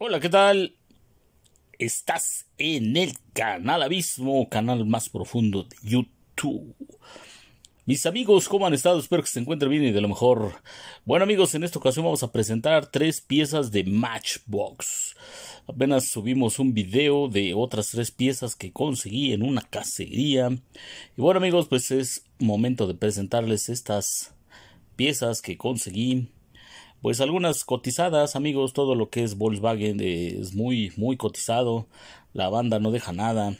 Hola, ¿qué tal? Estás en el canal Abismo, canal más profundo de YouTube. Mis amigos, ¿cómo han estado? Espero que se encuentren bien y de lo mejor. Bueno amigos, en esta ocasión vamos a presentar tres piezas de Matchbox. Apenas subimos un video de otras tres piezas que conseguí en una cacería. Y bueno amigos, pues es momento de presentarles estas piezas que conseguí pues algunas cotizadas, amigos, todo lo que es Volkswagen es muy, muy cotizado, la banda no deja nada.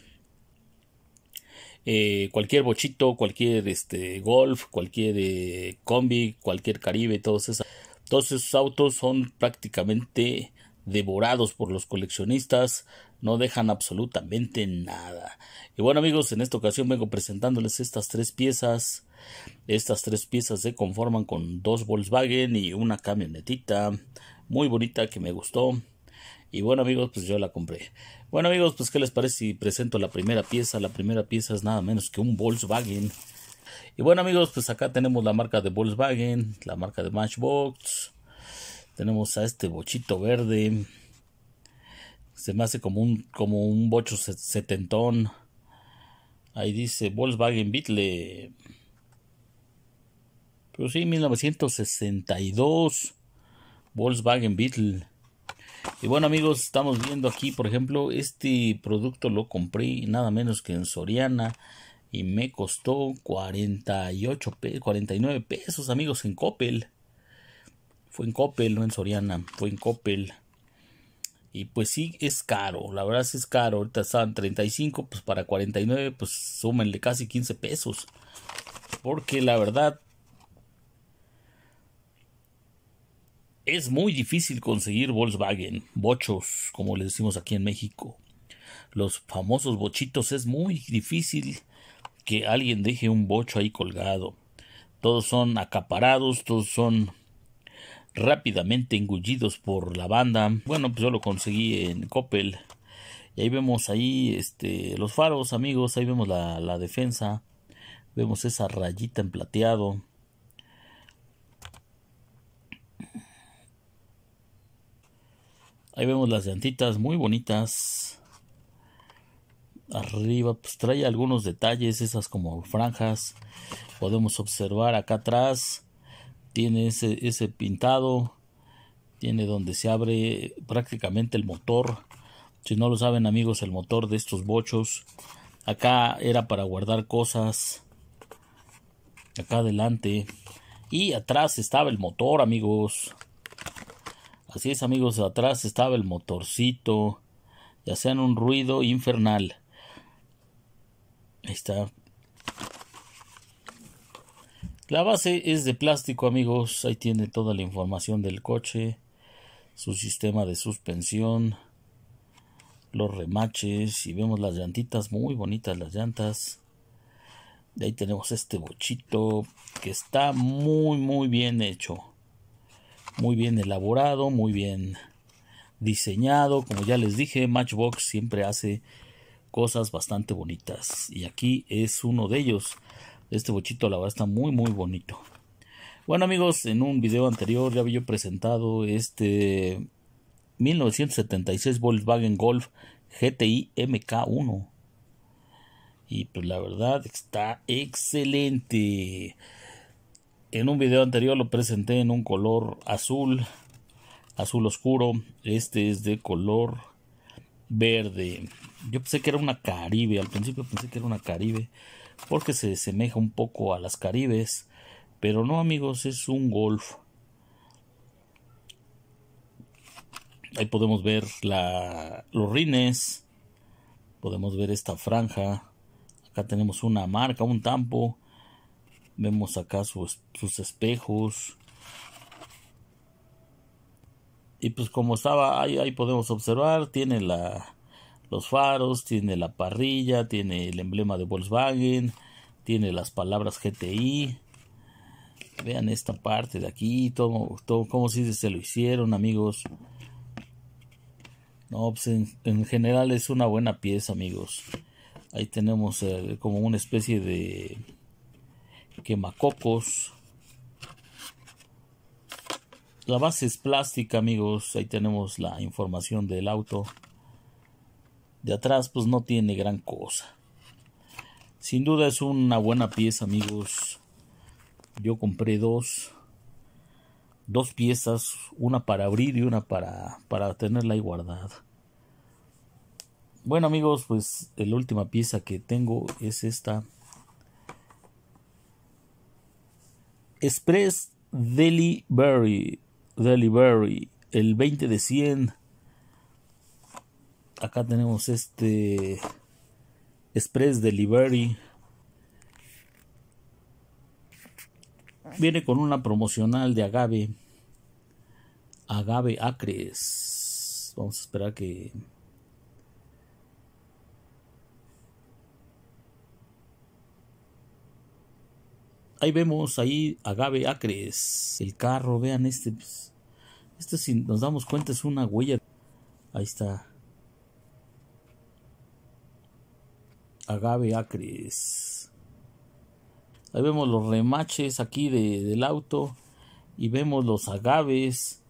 Eh, cualquier bochito, cualquier este, golf, cualquier eh, combi, cualquier caribe, todos todos esos autos son prácticamente devorados por los coleccionistas, no dejan absolutamente nada. Y bueno amigos, en esta ocasión vengo presentándoles estas tres piezas. Estas tres piezas se conforman con dos Volkswagen y una camionetita muy bonita que me gustó. Y bueno amigos, pues yo la compré. Bueno amigos, pues qué les parece si presento la primera pieza. La primera pieza es nada menos que un Volkswagen. Y bueno amigos, pues acá tenemos la marca de Volkswagen, la marca de Matchbox tenemos a este bochito verde. Se me hace como un, como un bocho setentón. Ahí dice Volkswagen Beetle. Pero pues sí, 1962. Volkswagen Beetle. Y bueno amigos, estamos viendo aquí, por ejemplo, este producto lo compré nada menos que en Soriana y me costó 48 49 pesos amigos en Coppel. Fue en Coppel, no en Soriana, fue en Coppel. Y pues sí, es caro, la verdad es caro. Ahorita estaban 35, pues para 49, pues súmenle casi 15 pesos. Porque la verdad es muy difícil conseguir Volkswagen, bochos, como le decimos aquí en México. Los famosos bochitos, es muy difícil que alguien deje un bocho ahí colgado. Todos son acaparados, todos son rápidamente engullidos por la banda. Bueno, pues yo lo conseguí en Coppel. Y ahí vemos ahí este, los faros, amigos. Ahí vemos la, la defensa. Vemos esa rayita en plateado. Ahí vemos las llantitas muy bonitas. Arriba pues trae algunos detalles, esas como franjas. Podemos observar acá atrás tiene ese, pintado, tiene donde se abre prácticamente el motor. Si no lo saben amigos, el motor de estos bochos. Acá era para guardar cosas. Acá adelante. Y atrás estaba el motor amigos. Así es amigos, atrás estaba el motorcito. Y hacían un ruido infernal. Ahí está. La base es de plástico, amigos. Ahí tiene toda la información del coche, su sistema de suspensión, los remaches y vemos las llantitas, muy bonitas las llantas. De ahí tenemos este bochito que está muy muy bien hecho. Muy bien elaborado, muy bien diseñado, como ya les dije, Matchbox siempre hace cosas bastante bonitas y aquí es uno de ellos. Este bochito la verdad está muy muy bonito. Bueno amigos, en un video anterior ya había yo presentado este 1976 Volkswagen Golf GTI MK1. Y pues la verdad está excelente. En un video anterior lo presenté en un color azul, azul oscuro. Este es de color verde. Yo pensé que era una Caribe, al principio pensé que era una Caribe porque se asemeja un poco a las caribes, pero no amigos, es un golf. Ahí podemos ver la, los rines, podemos ver esta franja, acá tenemos una marca, un tampo, vemos acá sus, sus espejos. Y pues como estaba ahí, ahí podemos observar, tiene la, los faros, tiene la parrilla, tiene el emblema de Volkswagen, tiene las palabras GTI. Vean esta parte de aquí, todo, todo como si se lo hicieron, amigos. No, pues en, general es una buena pieza, amigos. Ahí tenemos eh, como una especie de quemacocos. La base es plástica, amigos. Ahí tenemos la información del auto de atrás pues no tiene gran cosa. Sin duda es una buena pieza amigos. Yo compré dos. Dos piezas. Una para abrir y una para, para tenerla ahí guardada. Bueno amigos pues la última pieza que tengo es esta. Express Delivery. Delivery. El 20 de 100 acá tenemos este Express Delivery. Viene con una promocional de agave. Agave acres. Vamos a esperar que ahí vemos ahí agave acres el carro vean este pues, este si nos damos cuenta es una huella ahí está agave acres. Ahí vemos los remaches aquí del auto y vemos los agaves.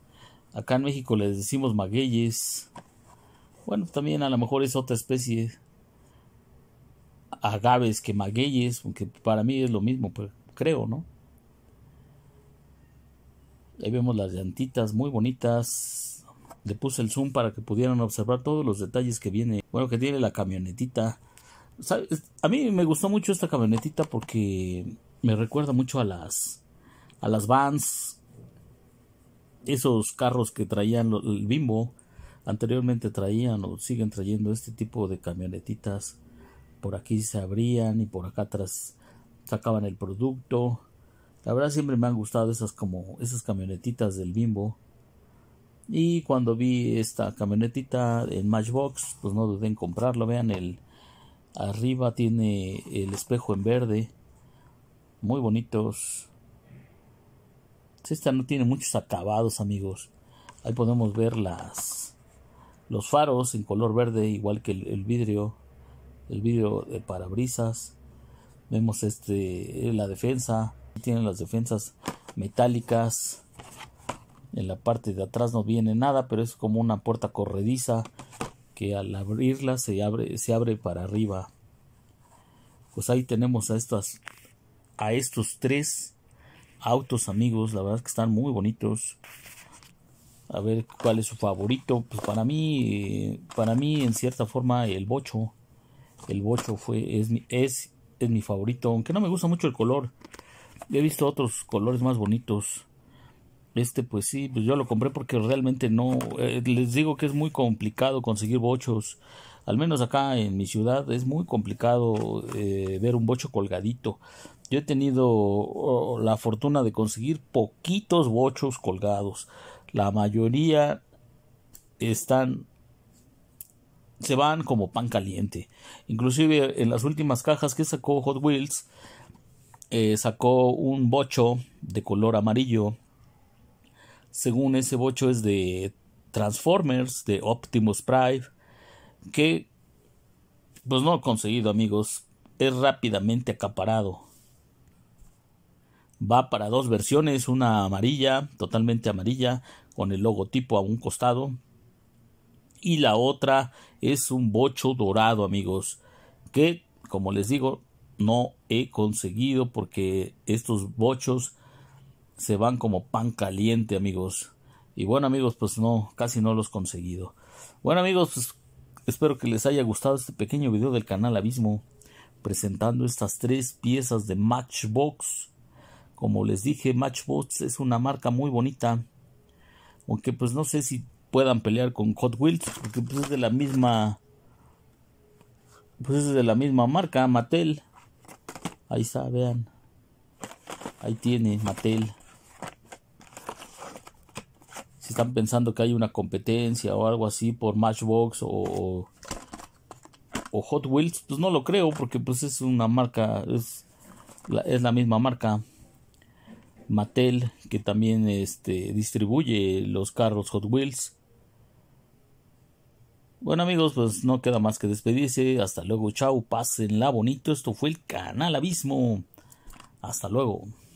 Acá en México les decimos magueyes. Bueno, también a lo mejor es otra especie agaves que magueyes, aunque para mí es lo mismo, creo, ¿no? Ahí vemos las llantitas muy bonitas. Le puse el zoom para que pudieran observar todos los detalles que viene. Bueno, que tiene la camionetita. A mí me gustó mucho esta camionetita porque me recuerda mucho a las a las vans, esos carros que traían el Bimbo, anteriormente traían o siguen trayendo este tipo de camionetitas. Por aquí se abrían y por acá atrás sacaban el producto. La verdad siempre me han gustado esas como esas camionetitas del Bimbo. Y cuando vi esta camionetita en Matchbox, pues no dudé en comprarlo. Vean el Arriba tiene el espejo en verde. Muy bonitos. Esta no tiene muchos acabados, amigos. Ahí podemos ver las los faros en color verde, igual que el, vidrio, el vidrio de parabrisas. Vemos este eh, la defensa, tienen las defensas metálicas. En la parte de atrás no viene nada, pero es como una puerta corrediza que al abrirla se abre, se abre para arriba. Pues ahí tenemos a estas, a estos tres autos amigos, la verdad es que están muy bonitos. A ver cuál es su favorito. Pues para mí, para mí en cierta forma el bocho, el bocho fue es es, es mi favorito, aunque no me gusta mucho el color. He visto otros colores más bonitos. Este, pues sí, pues yo lo compré porque realmente no. Eh, les digo que es muy complicado conseguir bochos. Al menos acá en mi ciudad es muy complicado eh, ver un bocho colgadito. Yo he tenido la fortuna de conseguir poquitos bochos colgados. La mayoría están se van como pan caliente. Inclusive en las últimas cajas que sacó Hot Wheels eh, sacó un bocho de color amarillo según ese bocho es de Transformers, de Optimus Prime, que pues no he conseguido amigos, es rápidamente acaparado. Va para dos versiones, una amarilla, totalmente amarilla, con el logotipo a un costado, y la otra es un bocho dorado amigos, que como les digo, no he conseguido porque estos bochos se van como pan caliente, amigos. Y bueno, amigos, pues no, casi no los he conseguido. Bueno, amigos, pues espero que les haya gustado este pequeño video del canal Abismo presentando estas tres piezas de Matchbox. Como les dije, Matchbox es una marca muy bonita. Aunque pues no sé si puedan pelear con Hot Wheels, porque pues es de la misma pues es de la misma marca, Mattel. Ahí está, vean. Ahí tiene Mattel están pensando que hay una competencia o algo así por Matchbox o, Hot Wheels, pues no lo creo porque pues es una marca, es la, misma marca Mattel que también este, distribuye los carros Hot Wheels. Bueno amigos, pues no queda más que despedirse. Hasta luego, chao, la bonito. Esto fue el canal Abismo. Hasta luego.